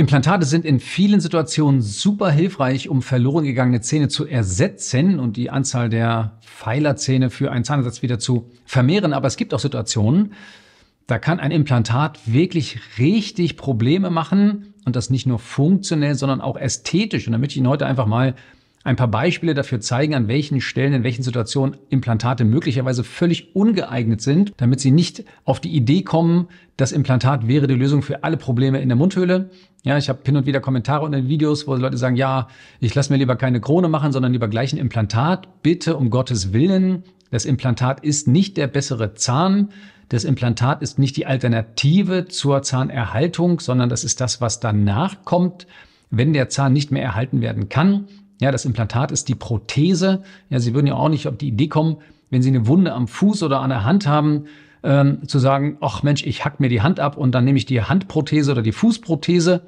Implantate sind in vielen Situationen super hilfreich, um verloren gegangene Zähne zu ersetzen und die Anzahl der Pfeilerzähne für einen Zahnersatz wieder zu vermehren. Aber es gibt auch Situationen, da kann ein Implantat wirklich richtig Probleme machen und das nicht nur funktionell, sondern auch ästhetisch. Und da möchte ich Ihnen heute einfach mal ein paar Beispiele dafür zeigen, an welchen Stellen, in welchen Situationen Implantate möglicherweise völlig ungeeignet sind, damit sie nicht auf die Idee kommen, das Implantat wäre die Lösung für alle Probleme in der Mundhöhle. Ja, ich habe hin und wieder Kommentare unter den Videos, wo Leute sagen, ja, ich lasse mir lieber keine Krone machen, sondern lieber gleich ein Implantat. Bitte um Gottes Willen, das Implantat ist nicht der bessere Zahn. Das Implantat ist nicht die Alternative zur Zahnerhaltung, sondern das ist das, was danach kommt, wenn der Zahn nicht mehr erhalten werden kann. Ja, das Implantat ist die Prothese. Ja, Sie würden ja auch nicht auf die Idee kommen, wenn Sie eine Wunde am Fuß oder an der Hand haben, ähm, zu sagen, ach Mensch, ich hack mir die Hand ab und dann nehme ich die Handprothese oder die Fußprothese.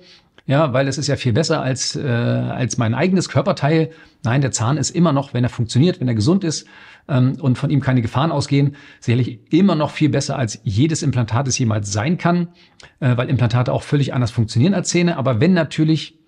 Ja, weil es ist ja viel besser als, äh, als mein eigenes Körperteil. Nein, der Zahn ist immer noch, wenn er funktioniert, wenn er gesund ist ähm, und von ihm keine Gefahren ausgehen, sicherlich immer noch viel besser als jedes Implantat das jemals sein kann, äh, weil Implantate auch völlig anders funktionieren als Zähne. Aber wenn natürlich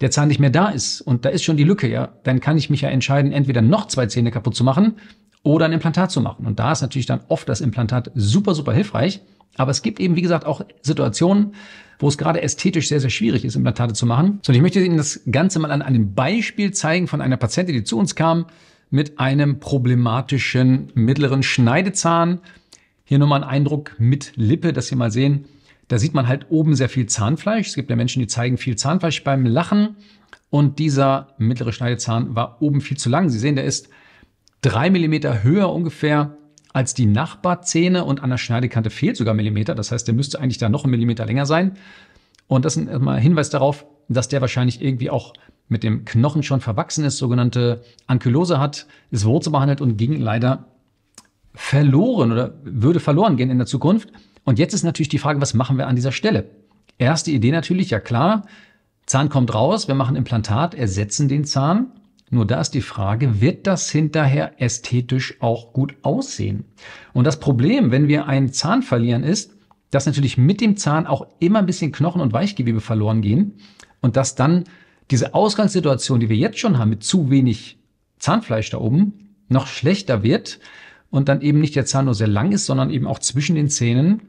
der Zahn nicht mehr da ist und da ist schon die Lücke, ja, dann kann ich mich ja entscheiden, entweder noch zwei Zähne kaputt zu machen oder ein Implantat zu machen. Und da ist natürlich dann oft das Implantat super, super hilfreich. Aber es gibt eben, wie gesagt, auch Situationen, wo es gerade ästhetisch sehr, sehr schwierig ist, Implantate zu machen. So, und ich möchte Ihnen das Ganze mal an einem Beispiel zeigen von einer Patientin, die zu uns kam mit einem problematischen mittleren Schneidezahn. Hier nochmal ein Eindruck mit Lippe, dass Sie mal sehen, da sieht man halt oben sehr viel Zahnfleisch. Es gibt ja Menschen, die zeigen viel Zahnfleisch beim Lachen. Und dieser mittlere Schneidezahn war oben viel zu lang. Sie sehen, der ist drei Millimeter höher ungefähr als die Nachbarzähne und an der Schneidekante fehlt sogar Millimeter. Das heißt, der müsste eigentlich da noch ein Millimeter länger sein. Und das ist ein Hinweis darauf, dass der wahrscheinlich irgendwie auch mit dem Knochen schon verwachsen ist, sogenannte Ankylose hat, ist behandelt und ging leider verloren oder würde verloren gehen in der Zukunft. Und jetzt ist natürlich die Frage, was machen wir an dieser Stelle? Erste Idee natürlich, ja klar, Zahn kommt raus, wir machen Implantat, ersetzen den Zahn. Nur da ist die Frage, wird das hinterher ästhetisch auch gut aussehen? Und das Problem, wenn wir einen Zahn verlieren, ist, dass natürlich mit dem Zahn auch immer ein bisschen Knochen und Weichgewebe verloren gehen und dass dann diese Ausgangssituation, die wir jetzt schon haben, mit zu wenig Zahnfleisch da oben, noch schlechter wird und dann eben nicht der Zahn nur sehr lang ist, sondern eben auch zwischen den Zähnen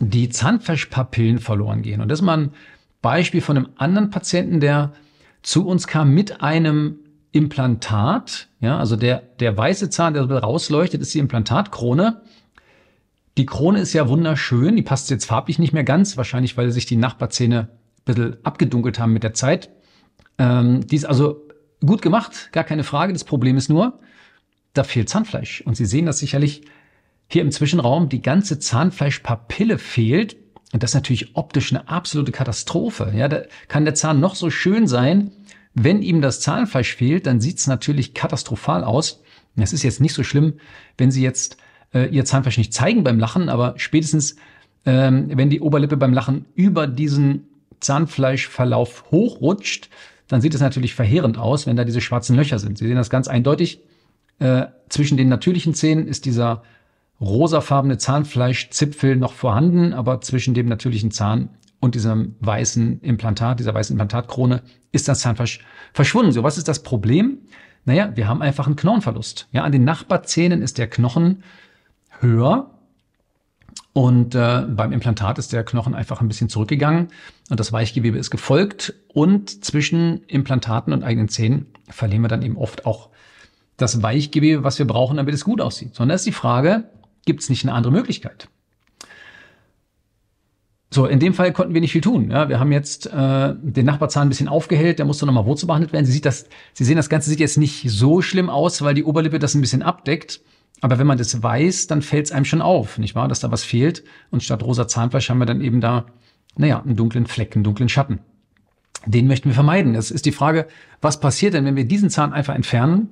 die Zahnfleischpapillen verloren gehen. Und das ist mal ein Beispiel von einem anderen Patienten, der zu uns kam mit einem Implantat. Ja, also der, der weiße Zahn, der rausleuchtet, ist die Implantatkrone. Die Krone ist ja wunderschön. Die passt jetzt farblich nicht mehr ganz. Wahrscheinlich, weil sich die Nachbarzähne ein bisschen abgedunkelt haben mit der Zeit. Ähm, die ist also gut gemacht. Gar keine Frage. Das Problem ist nur, da fehlt Zahnfleisch. Und Sie sehen das sicherlich hier im Zwischenraum die ganze Zahnfleischpapille fehlt. Und das ist natürlich optisch eine absolute Katastrophe. Ja, da kann der Zahn noch so schön sein. Wenn ihm das Zahnfleisch fehlt, dann sieht es natürlich katastrophal aus. Es ist jetzt nicht so schlimm, wenn Sie jetzt äh, Ihr Zahnfleisch nicht zeigen beim Lachen, aber spätestens, ähm, wenn die Oberlippe beim Lachen über diesen Zahnfleischverlauf hochrutscht, dann sieht es natürlich verheerend aus, wenn da diese schwarzen Löcher sind. Sie sehen das ganz eindeutig. Äh, zwischen den natürlichen Zähnen ist dieser rosafarbene Zahnfleischzipfel noch vorhanden, aber zwischen dem natürlichen Zahn und diesem weißen Implantat, dieser weißen Implantatkrone ist das Zahnfleisch verschwunden. So, was ist das Problem? Naja, wir haben einfach einen Knochenverlust. Ja, an den Nachbarzähnen ist der Knochen höher und äh, beim Implantat ist der Knochen einfach ein bisschen zurückgegangen und das Weichgewebe ist gefolgt und zwischen Implantaten und eigenen Zähnen verlieren wir dann eben oft auch das Weichgewebe, was wir brauchen, damit es gut aussieht. Sondern ist die Frage, Gibt es nicht eine andere Möglichkeit? So, in dem Fall konnten wir nicht viel tun. Ja, wir haben jetzt äh, den Nachbarzahn ein bisschen aufgehellt, der musste nochmal Wurzel behandelt werden. Sie, sieht das, Sie sehen, das Ganze sieht jetzt nicht so schlimm aus, weil die Oberlippe das ein bisschen abdeckt. Aber wenn man das weiß, dann fällt es einem schon auf, nicht wahr, dass da was fehlt. Und statt rosa Zahnfleisch haben wir dann eben da, naja, einen dunklen Fleck, einen dunklen Schatten. Den möchten wir vermeiden. Das ist die Frage, was passiert denn, wenn wir diesen Zahn einfach entfernen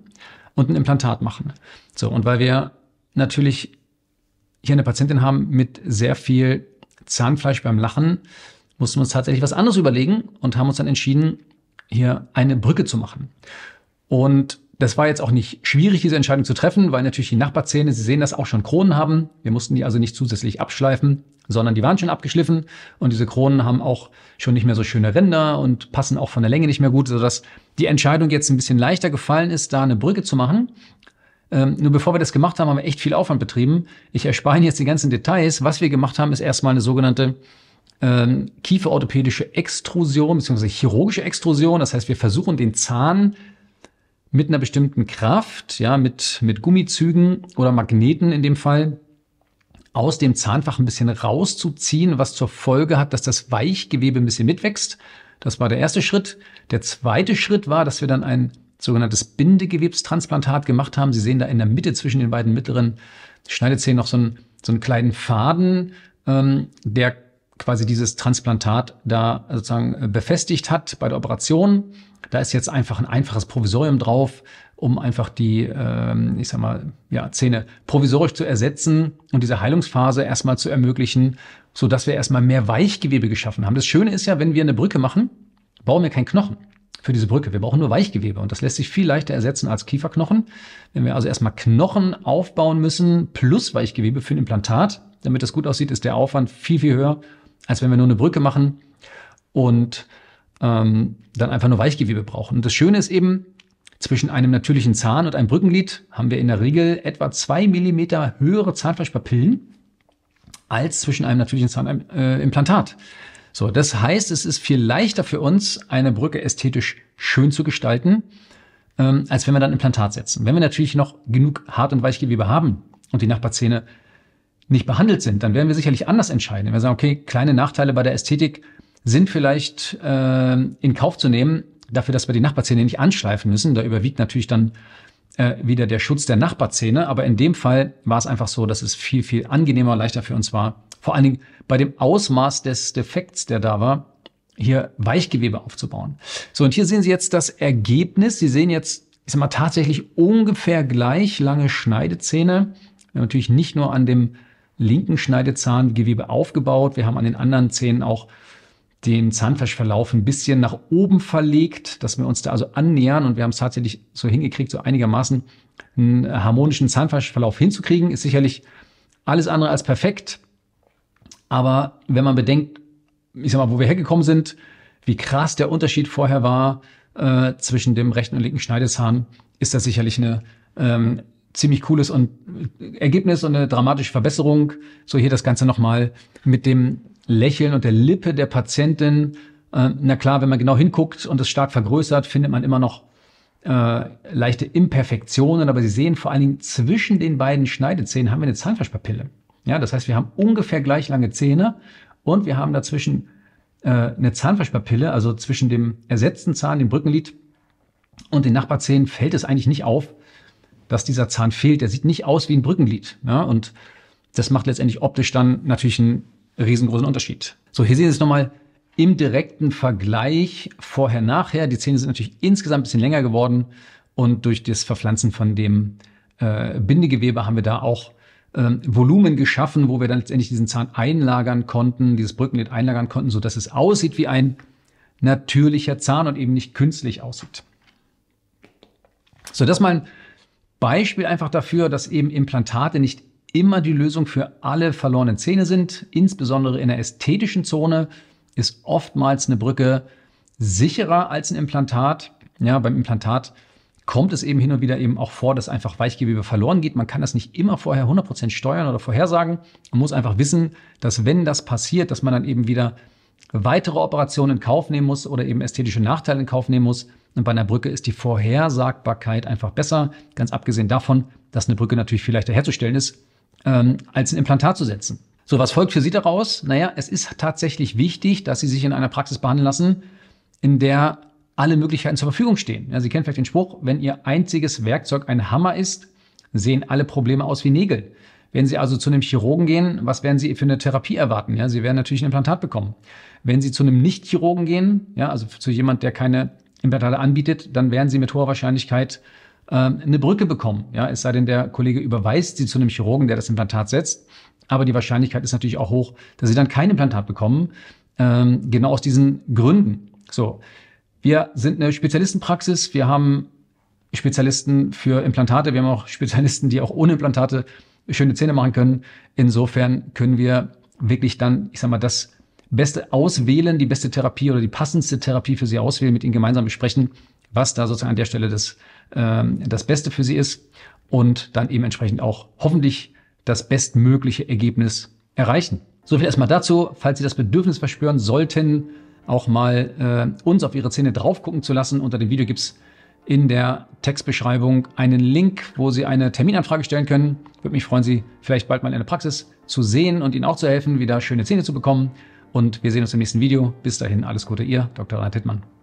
und ein Implantat machen? So, und weil wir natürlich hier eine Patientin haben mit sehr viel Zahnfleisch beim Lachen, mussten wir uns tatsächlich was anderes überlegen und haben uns dann entschieden, hier eine Brücke zu machen. Und das war jetzt auch nicht schwierig, diese Entscheidung zu treffen, weil natürlich die Nachbarzähne, Sie sehen das, auch schon Kronen haben. Wir mussten die also nicht zusätzlich abschleifen, sondern die waren schon abgeschliffen. Und diese Kronen haben auch schon nicht mehr so schöne Ränder und passen auch von der Länge nicht mehr gut, sodass die Entscheidung jetzt ein bisschen leichter gefallen ist, da eine Brücke zu machen. Ähm, nur bevor wir das gemacht haben, haben wir echt viel Aufwand betrieben. Ich erspare Ihnen jetzt die ganzen Details. Was wir gemacht haben, ist erstmal eine sogenannte ähm, kieferorthopädische Extrusion bzw. chirurgische Extrusion. Das heißt, wir versuchen den Zahn mit einer bestimmten Kraft, ja, mit, mit Gummizügen oder Magneten in dem Fall, aus dem Zahnfach ein bisschen rauszuziehen, was zur Folge hat, dass das Weichgewebe ein bisschen mitwächst. Das war der erste Schritt. Der zweite Schritt war, dass wir dann ein sogenanntes Bindegewebstransplantat gemacht haben. Sie sehen da in der Mitte zwischen den beiden mittleren Schneidezähnen noch so einen, so einen kleinen Faden, ähm, der quasi dieses Transplantat da sozusagen äh, befestigt hat bei der Operation. Da ist jetzt einfach ein einfaches Provisorium drauf, um einfach die, ähm, ich sag mal, ja, Zähne provisorisch zu ersetzen und diese Heilungsphase erstmal zu ermöglichen, so dass wir erstmal mehr Weichgewebe geschaffen haben. Das Schöne ist ja, wenn wir eine Brücke machen, bauen wir keinen Knochen für diese Brücke. Wir brauchen nur Weichgewebe und das lässt sich viel leichter ersetzen als Kieferknochen. Wenn wir also erstmal Knochen aufbauen müssen plus Weichgewebe für ein Implantat, damit das gut aussieht, ist der Aufwand viel, viel höher, als wenn wir nur eine Brücke machen und ähm, dann einfach nur Weichgewebe brauchen. Und das Schöne ist eben, zwischen einem natürlichen Zahn und einem Brückenglied haben wir in der Regel etwa zwei Millimeter höhere Zahnfleischpapillen als zwischen einem natürlichen Zahnimplantat. Äh, so, das heißt, es ist viel leichter für uns, eine Brücke ästhetisch schön zu gestalten, ähm, als wenn wir dann Implantat setzen. Wenn wir natürlich noch genug Hart- und Weichgewebe haben und die Nachbarzähne nicht behandelt sind, dann werden wir sicherlich anders entscheiden. Wenn wir sagen, okay, kleine Nachteile bei der Ästhetik sind vielleicht äh, in Kauf zu nehmen, dafür, dass wir die Nachbarzähne nicht anschleifen müssen. Da überwiegt natürlich dann äh, wieder der Schutz der Nachbarzähne. Aber in dem Fall war es einfach so, dass es viel, viel angenehmer leichter für uns war, vor allen Dingen bei dem Ausmaß des Defekts, der da war, hier Weichgewebe aufzubauen. So, und hier sehen Sie jetzt das Ergebnis. Sie sehen jetzt, ich sag mal, tatsächlich ungefähr gleich lange Schneidezähne. Wir haben natürlich nicht nur an dem linken Schneidezahn Gewebe aufgebaut, wir haben an den anderen Zähnen auch den Zahnfleischverlauf ein bisschen nach oben verlegt, dass wir uns da also annähern und wir haben es tatsächlich so hingekriegt, so einigermaßen einen harmonischen Zahnfleischverlauf hinzukriegen, ist sicherlich alles andere als perfekt. Aber wenn man bedenkt, ich sag mal, wo wir hergekommen sind, wie krass der Unterschied vorher war äh, zwischen dem rechten und linken Schneidezahn, ist das sicherlich eine ähm, ziemlich cooles und äh, Ergebnis und eine dramatische Verbesserung. So hier das Ganze nochmal mit dem Lächeln und der Lippe der Patientin. Äh, na klar, wenn man genau hinguckt und es stark vergrößert, findet man immer noch äh, leichte Imperfektionen, aber Sie sehen vor allen Dingen zwischen den beiden Schneidezähnen haben wir eine Zahnfleischpapille. Ja, das heißt, wir haben ungefähr gleich lange Zähne und wir haben dazwischen äh, eine Zahnfleischpapille, also zwischen dem ersetzten Zahn, dem Brückenlied und den Nachbarzähnen fällt es eigentlich nicht auf, dass dieser Zahn fehlt. Der sieht nicht aus wie ein Brückenlied. Ja? Und das macht letztendlich optisch dann natürlich einen riesengroßen Unterschied. So, hier sehen Sie es nochmal im direkten Vergleich vorher-nachher. Die Zähne sind natürlich insgesamt ein bisschen länger geworden und durch das Verpflanzen von dem äh, Bindegewebe haben wir da auch ähm, Volumen geschaffen, wo wir dann letztendlich diesen Zahn einlagern konnten, dieses Brückenlid einlagern konnten, so dass es aussieht wie ein natürlicher Zahn und eben nicht künstlich aussieht. So, das mal ein Beispiel einfach dafür, dass eben Implantate nicht immer die Lösung für alle verlorenen Zähne sind. Insbesondere in der ästhetischen Zone ist oftmals eine Brücke sicherer als ein Implantat. Ja, beim Implantat kommt es eben hin und wieder eben auch vor, dass einfach Weichgewebe verloren geht. Man kann das nicht immer vorher 100% steuern oder vorhersagen. Man muss einfach wissen, dass wenn das passiert, dass man dann eben wieder weitere Operationen in Kauf nehmen muss oder eben ästhetische Nachteile in Kauf nehmen muss. Und bei einer Brücke ist die Vorhersagbarkeit einfach besser, ganz abgesehen davon, dass eine Brücke natürlich viel leichter herzustellen ist, ähm, als ein Implantat zu setzen. So, was folgt für Sie daraus? Naja, es ist tatsächlich wichtig, dass Sie sich in einer Praxis behandeln lassen, in der alle Möglichkeiten zur Verfügung stehen. Ja, Sie kennen vielleicht den Spruch, wenn Ihr einziges Werkzeug ein Hammer ist, sehen alle Probleme aus wie Nägel. Wenn Sie also zu einem Chirurgen gehen, was werden Sie für eine Therapie erwarten? Ja, Sie werden natürlich ein Implantat bekommen. Wenn Sie zu einem Nicht-Chirurgen gehen, ja, also zu jemand, der keine Implantate anbietet, dann werden Sie mit hoher Wahrscheinlichkeit äh, eine Brücke bekommen. Ja, es sei denn, der Kollege überweist Sie zu einem Chirurgen, der das Implantat setzt. Aber die Wahrscheinlichkeit ist natürlich auch hoch, dass Sie dann kein Implantat bekommen, ähm, genau aus diesen Gründen. So, wir sind eine Spezialistenpraxis. Wir haben Spezialisten für Implantate. Wir haben auch Spezialisten, die auch ohne Implantate schöne Zähne machen können. Insofern können wir wirklich dann, ich sag mal, das Beste auswählen, die beste Therapie oder die passendste Therapie für sie auswählen, mit ihnen gemeinsam besprechen, was da sozusagen an der Stelle das, ähm, das Beste für sie ist und dann eben entsprechend auch hoffentlich das bestmögliche Ergebnis erreichen. So viel erstmal dazu. Falls Sie das Bedürfnis verspüren sollten, auch mal äh, uns auf ihre Zähne drauf gucken zu lassen. Unter dem Video gibt es in der Textbeschreibung einen Link, wo Sie eine Terminanfrage stellen können. Würde mich freuen, Sie vielleicht bald mal in der Praxis zu sehen und Ihnen auch zu helfen, wieder schöne Zähne zu bekommen. Und wir sehen uns im nächsten Video. Bis dahin, alles Gute, Ihr Dr. Reinhard Hittmann.